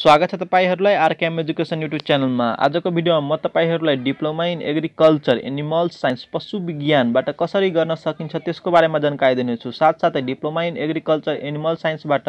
स्वागत छ तपाईँहरूलाई आरकेएम एजुकेसन युट्युब च्यानलमा आजको भिडियोमा म तपाईँहरूलाई diploma in agriculture animal science पशु विज्ञानबाट कसरी गर्न सकिन्छ त्यसको बारेमा जानकारी दिनेछु साथसाथै डिप्लोमा इन एग्रिकल्चर एनिमल साइन्सबाट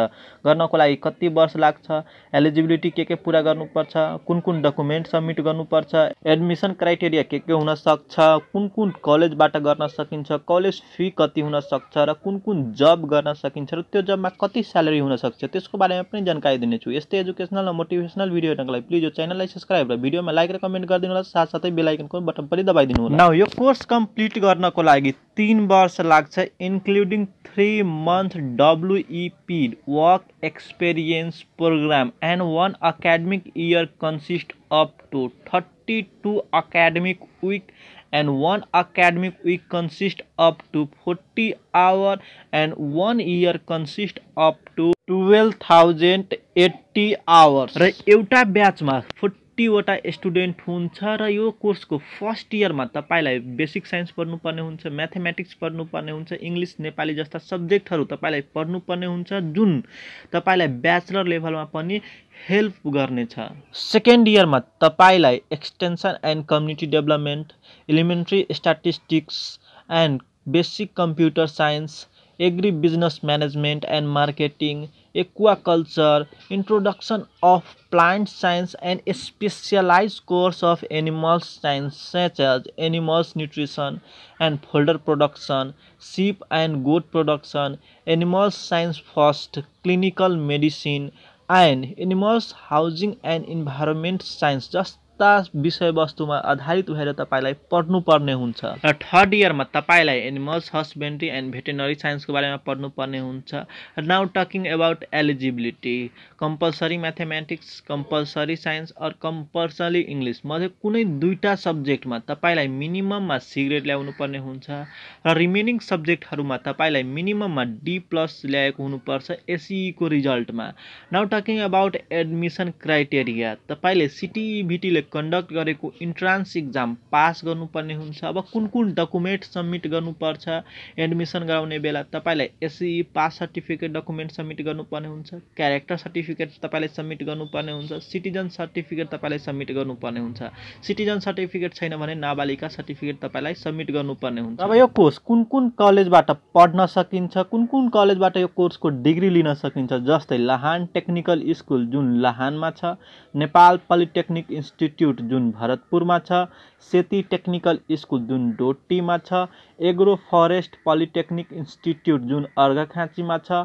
गर्नको लागि कति वर्ष लाग्छ एलिजिबिलिटी के के पुरा गर्नुपर्छ कुन कुन डकुमेन्ट सब्मिट गर्नुपर्छ एडमिसन क्राइटेरिया के के हुनसक्छ कुन कुन कलेजबाट गर्न सकिन्छ कलेज फी कति हुनसक्छ र कुन कुन जब गर्न सकिन्छ र त्यो जबमा कति स्यालेरी हुनसक्छ त्यसको बारेमा पनि जानकारी दिनेछु यस्तै एजुकेसन एजुकेसनल र मोटिभेसनल भिडियो हेर्नको लागि प्लिज यो च्यानललाई सब्सक्राइब र भिडियोमा लाइक र कमेन्ट होला साथसाथै बेलायकनको बटन पनि दबाइदिनु होला नाउ यो कोर्स कम्प्लिट गर्नको लागि तिन वर्ष लाग्छ including three month WEP work experience programme and one academic year consist up to thirty two academic week and one academic week consist up to 40 hour and one year consist up to 12,080 hours र एउटा फिफ्टीवटा student हुन्छ र यो कोर्सको first इयरमा तपाईँलाई basic science पढ्नुपर्ने हुन्छ mathematics पढ्नुपर्ने हुन्छ इङ्ग्लिस नेपाली जस्ता सब्जेक्टहरू तपाईँलाई पढ्नुपर्ने हुन्छ जुन तपाईँलाई ब्याचलर लेभलमा पनि हेल्प गर्नेछ सेकेन्ड इयरमा तपाईँलाई extension and community development elementary statistics and basic computer science agri business management and marketing aquaculture, introduction of plant science and a specialized course of animal science such as animals nutrition and fodder production, sheep and goat production, animal science first, clinical medicine and animals housing and environment science just यस्ता विषयवस्तुमा आधारित भएर तपाईँलाई पढ्नुपर्ने हुन्छ र third इयरमा तपाईँलाई एनिमल्स हस्बेन्ड्री एन्ड भेटेनरी साइन्सको बारेमा पढ्नुपर्ने हुन्छ र now talking about eligibility compulsory mathematics compulsory science or compulsory English मध्ये कुनै दुईवटा सब्जेक्टमा तपाईँलाई मिनिमममा सी ग्रेड ल्याउनु पर्ने हुन्छ र रिमेनिङ सब्जेक्टहरूमा तपाईँलाई मिनिमममा डी प्लस ल्याएको हुनुपर्छ एसईको रिजल्टमा now talking about admission criteria तपाईँले सिटिभिटीले कन्डक्ट गरेको इन्ट्रान्स इक्जाम पास गर्नुपर्ने हुन्छ अब कुन कुन डकुमेन्ट सब्मिट गर्नुपर्छ एडमिसन गराउने बेला तपाईँलाई एसई पास सर्टिफिकेट डकुमेन्ट सब्मिट गर्नुपर्ने हुन्छ क्यारेक्टर सर्टिफिकेट तपाईँले सब्मिट गर्नुपर्ने हुन्छ सिटिजन सर्टिफिकेट तपाईँले सब्मिट गर्नुपर्ने हुन्छ सिटिजन सर्टिफिकेट छैन भने नाबालिका सर्टिफिकेट तपाईँलाई सब्मिट गर्नुपर्ने हुन्छ अब यो कोर्स कुन कुन कलेजबाट पढ्न सकिन्छ कुन कुन कलेजबाट यो कोर्सको डिग्री लिन सकिन्छ जस्तै लहान टेक्निकल स्कुल जुन लहानमा छ नेपाल पोलिटेक्निक इन्स्टिट्युट इन्स्टिट्युट जुन भरतपुरमा छ सेती टेक्निकल स्कुल जुन डोटीमा छ एग्रो फरेस्ट पोलिटेक्निक इन्स्टिट्युट जुन अर्घाखाँचीमा छ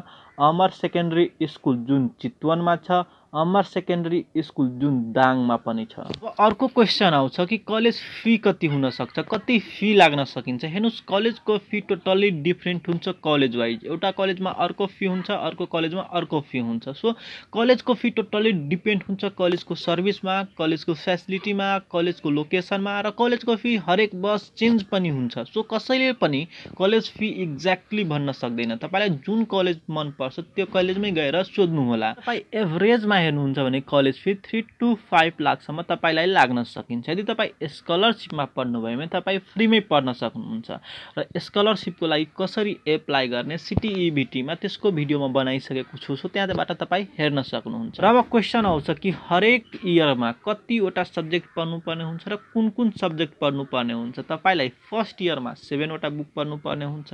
अमर सेकेन्डरी स्कुल जुन चितवनमा छ अमर सेकेन्डरी स्कुल जुन दाङमा पनि छ अब अर्को क्वेसन आउँछ कि कलेज फी कति हुनसक्छ कति फी लाग्न सकिन्छ हेर्नुहोस् कलेजको फी टोटल्ली डिफ्रेन्ट हुन्छ कलेज वाइज एउटा कलेजमा अर्को फी हुन्छ अर्को कलेजमा अर्को फी हुन्छ सो कलेजको फी टोटल्ली डिपेन्ड हुन्छ कलेजको सर्भिसमा कलेजको फेसिलिटीमा कलेजको लोकेसनमा र कलेजको फी हरेक बस चेन्ज पनि हुन्छ सो कसैले पनि कलेज फी एक्ज्याक्टली भन्न सक्दैन तपाईँलाई जुन कलेज मनपर्छ त्यो कलेजमै गएर सोध्नुहोला तपाईँ एभरेजमा हेर्नुहुन्छ भने college fee three two five लाखसम्म तपाईँलाई लाग्न सकिन्छ यदि तपाईँ स्कलरसिपमा पढ्नुभयो भने तपाईँ फ्रीमै पढ्न सक्नुहुन्छ र स्कलरसिपको लागि कसरी एप्लाई गर्ने सिटिइबिटीमा e त्यसको भिडियो म बनाइसकेको छु सो त्यहाँबाट तपाईँ हेर्न सक्नुहुन्छ र अब क्वेसन आउँछ कि हरेक इयरमा कतिवटा सब्जेक्ट पढ्नुपर्ने हुन्छ र कुन कुन सब्जेक्ट पढ्नुपर्ने हुन्छ तपाईँलाई फर्स्ट इयरमा सेभेनवटा बुक पढ्नुपर्ने हुन्छ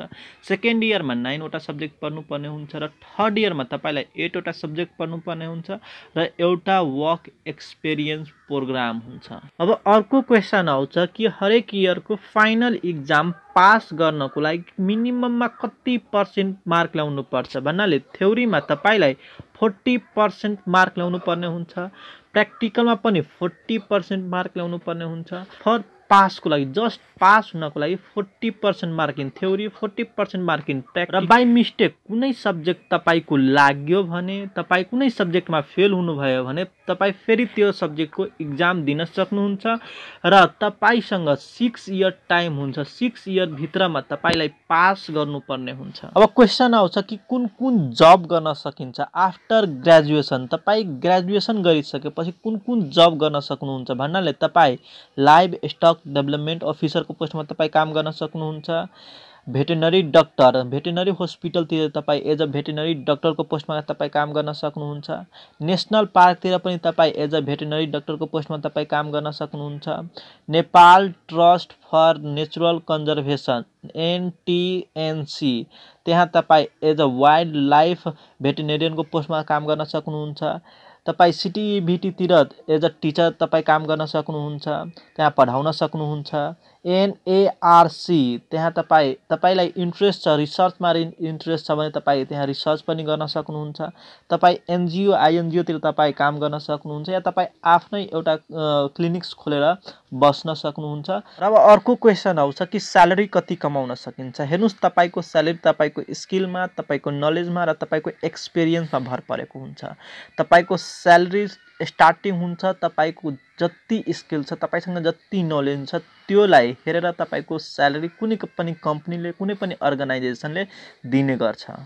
सेकेन्ड इयरमा नाइनवटा सब्जेक्ट पढ्नुपर्ने हुन्छ र थर्ड इयरमा तपाईँलाई एटवटा सब्जेक्ट पढ्नुपर्ने हुन्छ र एउटा वर्क एक्सपिरियन्स प्रोग्राम हुन्छ अब अर्को क्वेसन आउँछ कि हरेक इयरको फाइनल इक्जाम पास गर्नको लागि मिनिमममा कति पर्सेन्ट मार्क ल्याउनु पर्छ भन्नाले थ्योरीमा तपाईँलाई फोर्टी पर्सेन्ट मार्क ल्याउनु पर्ने हुन्छ प्र्याक्टिकलमा पनि फोर्टी पर्सेन्ट मार्क ल्याउनु पर्ने हुन्छ फर पासको लागि जस्ट पास हुनको लागि forty percent mark in theory forty percent mark in र बाई मिस्टेक कुनै सब्जेक्ट तपाईँको लाग्यो भने तपाईँ कुनै सब्जेक्टमा फेल हुनुभयो भने तपाईँ फेरि त्यो सब्जेक्टको इक्जाम दिन सक्नुहुन्छ र तपाईँसँग सिक्स इयर टाइम हुन्छ सिक्स इयरभित्रमा तपाईँलाई पास गर्नुपर्ने हुन्छ अब क्वेसन आउँछ कि कुन कुन जब गर्न सकिन्छ आफ्टर ग्रेजुएसन तपाईँ ग्रेजुएसन गरिसकेपछि कुन कुन जब गर्न सक्नुहुन्छ भन्नाले तपाईँ लाइभ स्टक ब्लक डेभलपमेन्ट अफिसरको पोस्टमा तपाईँ काम गर्न सक्नुहुन्छ भेटेनरी डक्टर भेटेनरी हस्पिटलतिर तपाईँ एज अ भेटेनरी डक्टरको पोस्टमा तपाईँ काम गर्न सक्नुहुन्छ नेसनल पार्कतिर पनि तपाईँ एज अ भेटेनरी डक्टरको पोस्टमा तपाईँ काम गर्न सक्नुहुन्छ Nepal trust for natural conservation NTNC त्यहाँ तपाईँ एज अ वाइल्ड लाइफ भेटेनेरियनको पोस्टमा काम गर्न सक्नुहुन्छ तपाईँ सिटिभिटीतिर एज अ टिचर तपाईँ काम गर्न सक्नुहुन्छ त्यहाँ पढाउन सक्नुहुन्छ एनएआरसी त्यहाँ तपाईँ तपाईँलाई इन्ट्रेस्ट छ रिसर्चमा इन्ट्रेस्ट छ भने तपाईँ त्यहाँ रिसर्च पनि गर्न सक्नुहुन्छ तपाईँ एनजिओ आइएनजिओतिर तपाईँ काम गर्न सक्नुहुन्छ या तपाईँ आफ्नै एउटा क्लिनिक्स खोलेर बस्न सक्नुहुन्छ र अब अर्को क्वेसन आउँछ कि स्यालेरी कति कमाउन सकिन्छ हेर्नुहोस् तपाईँको स्यालेरी तपाईँको स्किलमा तपाईँको नलेजमा र तपाईँको एक्सपिरियन्समा भर परेको हुन्छ तपाईँको स्यालेरी स्टार्टिङ हुन्छ तपाईँको जति स्किल छ तपाईँसँग जति नलेज छ त्योलाई हेरेर तपाईँको स्यालेरी कुनै पनि कम्पनीले कुनै पनि अर्गनाइजेसनले दिने गर्छ